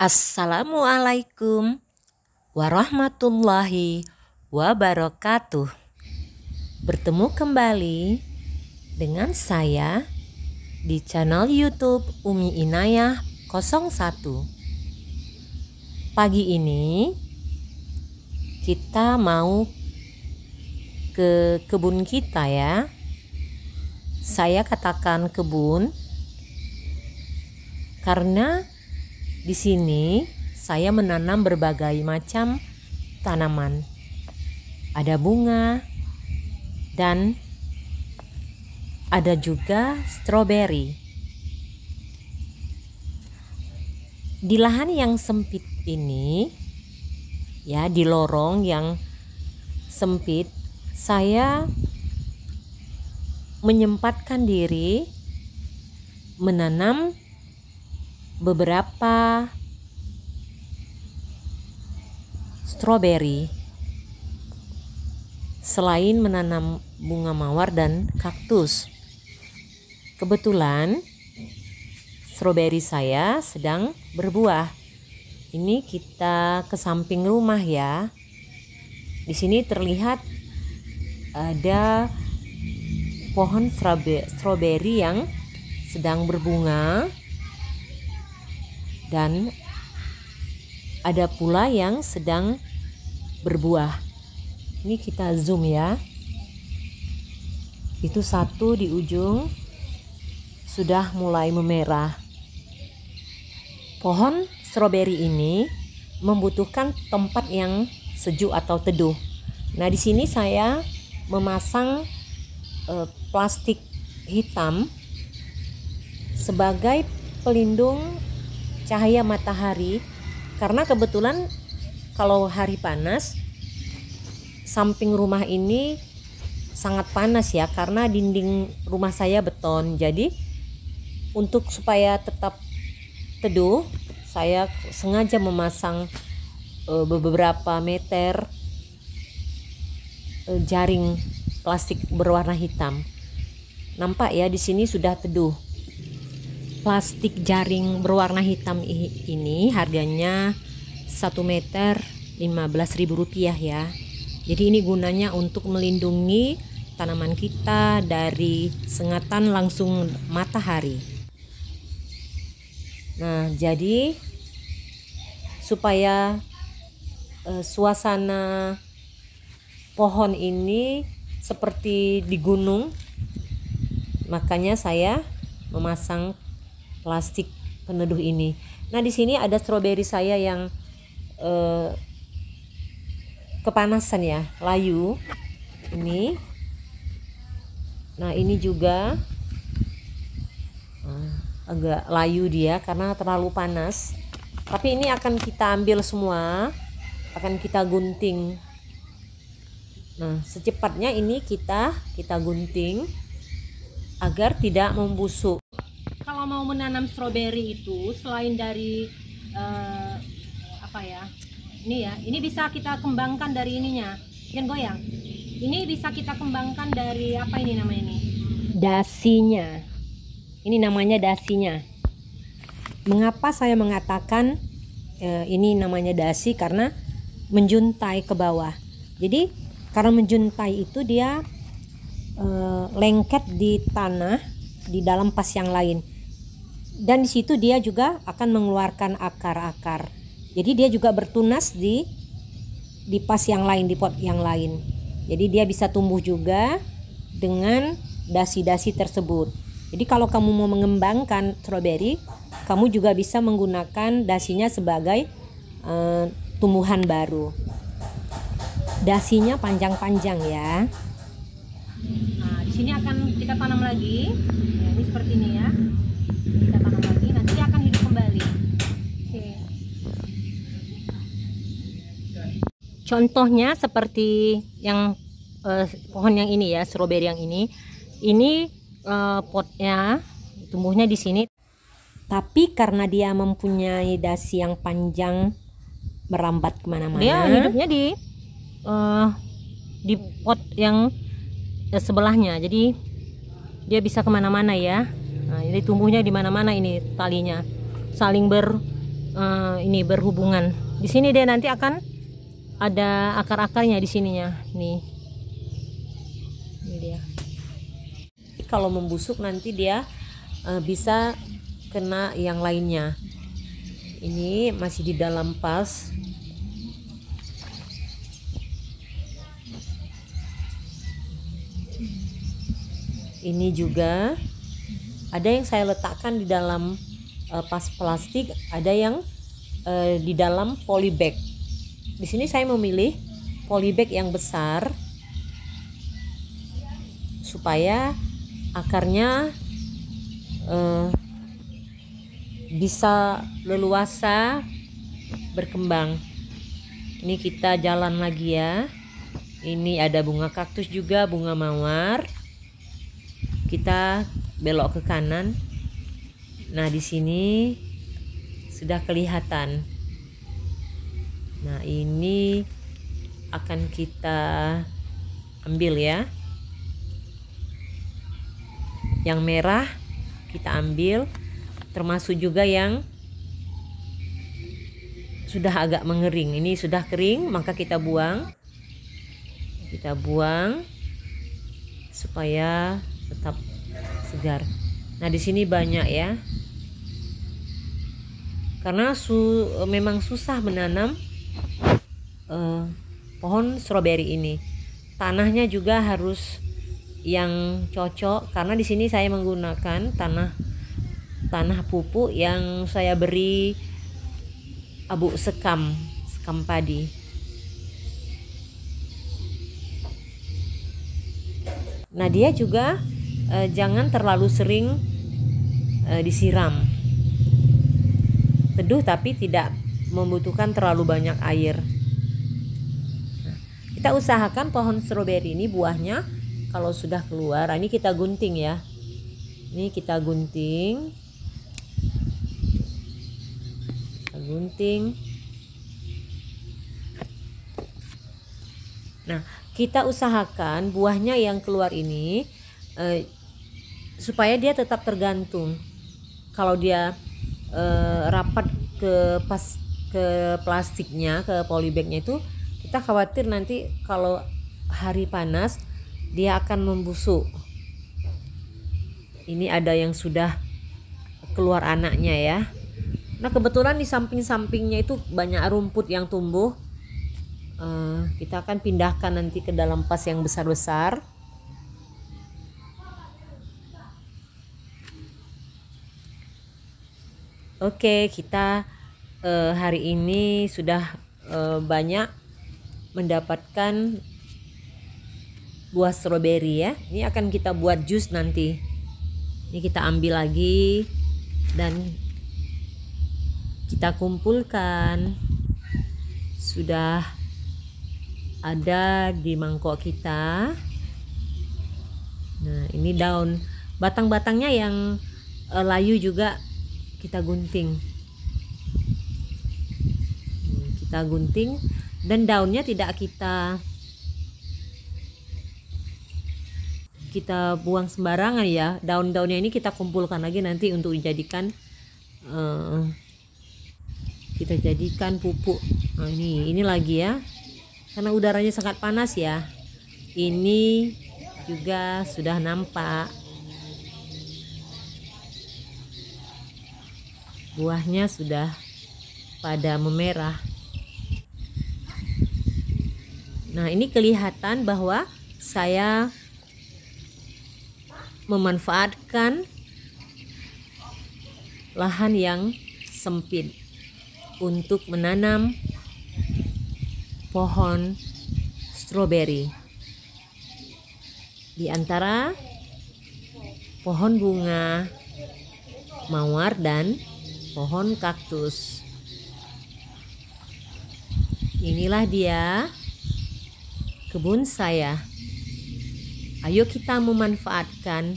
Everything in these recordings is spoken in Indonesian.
Assalamualaikum warahmatullahi wabarakatuh. Bertemu kembali dengan saya di channel YouTube Umi Inayah 01. Pagi ini kita mau ke kebun kita ya. Saya katakan kebun karena di sini saya menanam berbagai macam tanaman. Ada bunga dan ada juga stroberi. Di lahan yang sempit ini ya di lorong yang sempit saya menyempatkan diri menanam beberapa stroberi selain menanam bunga mawar dan kaktus. Kebetulan stroberi saya sedang berbuah. Ini kita ke samping rumah ya. Di sini terlihat ada pohon stroberi yang sedang berbunga dan ada pula yang sedang berbuah. Ini kita zoom ya. Itu satu di ujung sudah mulai memerah. Pohon stroberi ini membutuhkan tempat yang sejuk atau teduh. Nah, di sini saya memasang e, plastik hitam sebagai pelindung cahaya matahari karena kebetulan kalau hari panas samping rumah ini sangat panas ya karena dinding rumah saya beton. Jadi untuk supaya tetap teduh saya sengaja memasang eh, beberapa meter eh, jaring plastik berwarna hitam. Nampak ya di sini sudah teduh. Plastik jaring berwarna hitam ini harganya 1 meter 15.000 rupiah ya. Jadi ini gunanya untuk melindungi tanaman kita dari sengatan langsung matahari. Nah, jadi supaya uh, suasana pohon ini seperti di gunung makanya saya memasang plastik peneduh ini nah di sini ada stroberi saya yang eh, kepanasan ya layu ini nah ini juga eh, agak layu dia karena terlalu panas tapi ini akan kita ambil semua akan kita gunting nah secepatnya ini kita kita gunting agar tidak membusuk kalau mau menanam stroberi itu selain dari uh, apa ya ini ya ini bisa kita kembangkan dari ininya Yang goyang ini bisa kita kembangkan dari apa ini namanya ini dasinya ini namanya dasinya Mengapa saya mengatakan e, ini namanya dasi karena menjuntai ke bawah. Jadi karena menjuntai itu dia e, lengket di tanah di dalam pas yang lain. Dan di situ dia juga akan mengeluarkan akar-akar. Jadi dia juga bertunas di di pas yang lain, di pot yang lain. Jadi dia bisa tumbuh juga dengan dasi-dasi tersebut. Jadi kalau kamu mau mengembangkan strawberry kamu juga bisa menggunakan dasinya sebagai e, tumbuhan baru. Dasinya panjang-panjang ya. Nah, di sini akan kita tanam lagi. Ya, ini seperti ini ya. Kita tanam lagi, nanti dia akan hidup kembali. Oke. Contohnya seperti yang eh, pohon yang ini ya, stroberi yang ini. Ini eh, potnya tumbuhnya di sini tapi karena dia mempunyai dasi yang panjang merambat kemana-mana dia hidupnya di uh, di pot yang eh, sebelahnya jadi dia bisa kemana-mana ya nah, jadi tumbuhnya di mana-mana ini talinya saling ber uh, ini berhubungan di sini dia nanti akan ada akar-akarnya di sininya nih ini dia kalau membusuk nanti dia uh, bisa kena yang lainnya ini masih di dalam pas ini juga ada yang saya letakkan di dalam uh, pas plastik ada yang uh, di dalam polybag di sini saya memilih polybag yang besar supaya akarnya uh, bisa leluasa berkembang ini kita jalan lagi ya ini ada bunga kaktus juga bunga mawar kita belok ke kanan nah di sini sudah kelihatan nah ini akan kita ambil ya yang merah kita ambil termasuk juga yang sudah agak mengering ini sudah kering maka kita buang kita buang supaya tetap segar nah di sini banyak ya karena su eh, memang susah menanam eh, pohon stroberi ini tanahnya juga harus yang cocok karena di sini saya menggunakan tanah tanah pupuk yang saya beri abu sekam sekam padi nah dia juga eh, jangan terlalu sering eh, disiram teduh tapi tidak membutuhkan terlalu banyak air nah, kita usahakan pohon stroberi ini buahnya kalau sudah keluar ini kita gunting ya ini kita gunting gunting. Nah, kita usahakan buahnya yang keluar ini eh, supaya dia tetap tergantung. Kalau dia eh, rapat ke pas ke plastiknya, ke polybagnya itu, kita khawatir nanti kalau hari panas dia akan membusuk. Ini ada yang sudah keluar anaknya ya. Nah kebetulan di samping-sampingnya itu banyak rumput yang tumbuh. Eh, kita akan pindahkan nanti ke dalam pas yang besar-besar. Oke, kita eh, hari ini sudah eh, banyak mendapatkan buah stroberi ya. Ini akan kita buat jus nanti. Ini kita ambil lagi dan kita kumpulkan sudah ada di mangkok kita nah ini daun batang-batangnya yang eh, layu juga kita gunting kita gunting dan daunnya tidak kita kita buang sembarangan ya daun-daunnya ini kita kumpulkan lagi nanti untuk dijadikan uh, kita jadikan pupuk nah, ini ini lagi ya karena udaranya sangat panas ya ini juga sudah nampak buahnya sudah pada memerah nah ini kelihatan bahwa saya memanfaatkan lahan yang sempit untuk menanam pohon stroberi. Di antara pohon bunga mawar dan pohon kaktus. Inilah dia kebun saya. Ayo kita memanfaatkan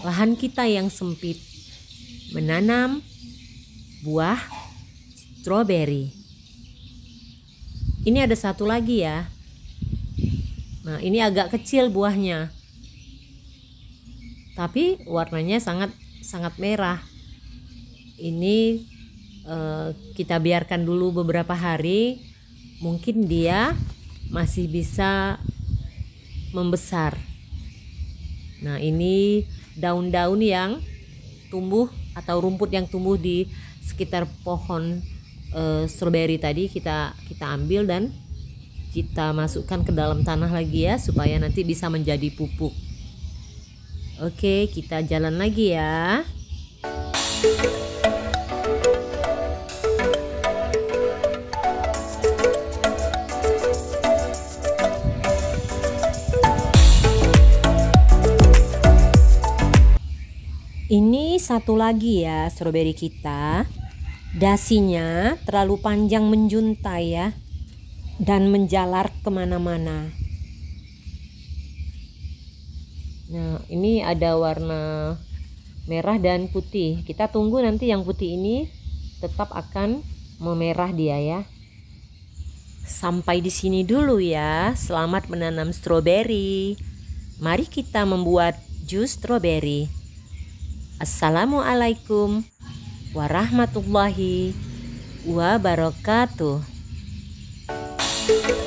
lahan kita yang sempit, menanam buah strawberry. Ini ada satu lagi ya. Nah, ini agak kecil buahnya. Tapi warnanya sangat sangat merah. Ini eh, kita biarkan dulu beberapa hari, mungkin dia masih bisa membesar. Nah, ini daun-daun yang tumbuh atau rumput yang tumbuh di sekitar pohon uh, strawberry tadi kita kita ambil dan kita masukkan ke dalam tanah lagi ya supaya nanti bisa menjadi pupuk. Oke, kita jalan lagi ya. Ini satu lagi ya strawberry kita dasinya terlalu panjang menjuntai ya dan menjalar kemana-mana nah ini ada warna merah dan putih kita tunggu nanti yang putih ini tetap akan memerah dia ya Sampai di sini dulu ya. Selamat menanam stroberi. Mari kita membuat jus stroberi. Assalamualaikum warahmatullahi wabarakatuh.